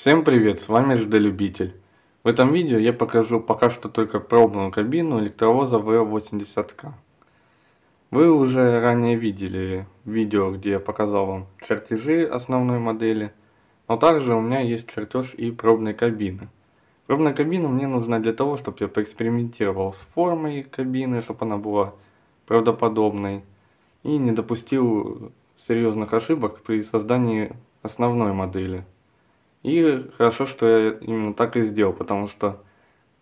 Всем привет, с вами Ждолюбитель. В этом видео я покажу пока что только пробную кабину электровоза VL80К. Вы уже ранее видели видео, где я показал вам чертежи основной модели, но также у меня есть чертеж и пробной кабины. Пробная кабина мне нужна для того, чтобы я поэкспериментировал с формой кабины, чтобы она была правдоподобной и не допустил серьезных ошибок при создании основной модели. И хорошо, что я именно так и сделал, потому что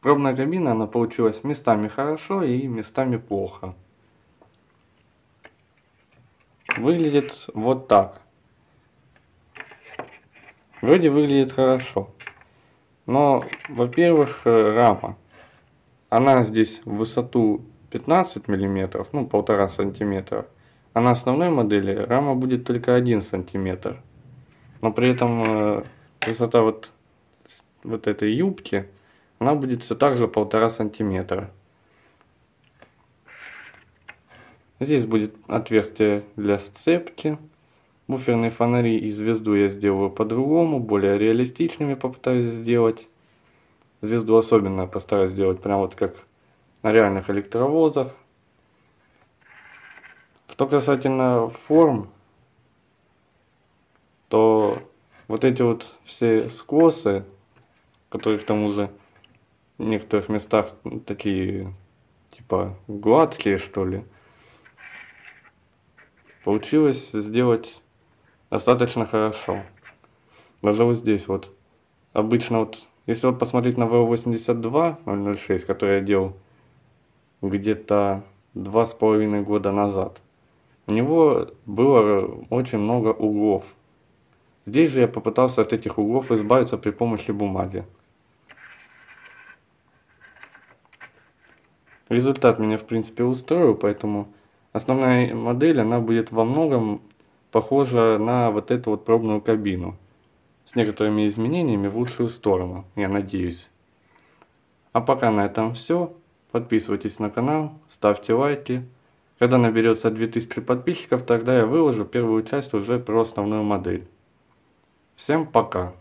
пробная кабина, она получилась местами хорошо и местами плохо. Выглядит вот так. Вроде выглядит хорошо. Но, во-первых, рама. Она здесь в высоту 15 мм, ну, полтора сантиметра. А на основной модели рама будет только 1 сантиметр. Но при этом э, высота вот, вот этой юбки, она будет все так же полтора сантиметра. Здесь будет отверстие для сцепки. Буферные фонари и звезду я сделаю по-другому, более реалистичными попытаюсь сделать. Звезду особенно постараюсь сделать прям вот как на реальных электровозах. Что касательно форм, то вот эти вот все скосы, которые к тому же в некоторых местах такие, типа, гладкие, что ли, получилось сделать достаточно хорошо. Даже вот здесь вот. Обычно вот, если вот посмотреть на VO82 который я делал где-то два с половиной года назад, у него было очень много углов. Здесь же я попытался от этих углов избавиться при помощи бумаги. Результат меня в принципе устроил, поэтому основная модель она будет во многом похожа на вот эту вот пробную кабину. С некоторыми изменениями в лучшую сторону, я надеюсь. А пока на этом все. Подписывайтесь на канал, ставьте лайки. Когда наберется 2000 подписчиков, тогда я выложу первую часть уже про основную модель. Всем пока!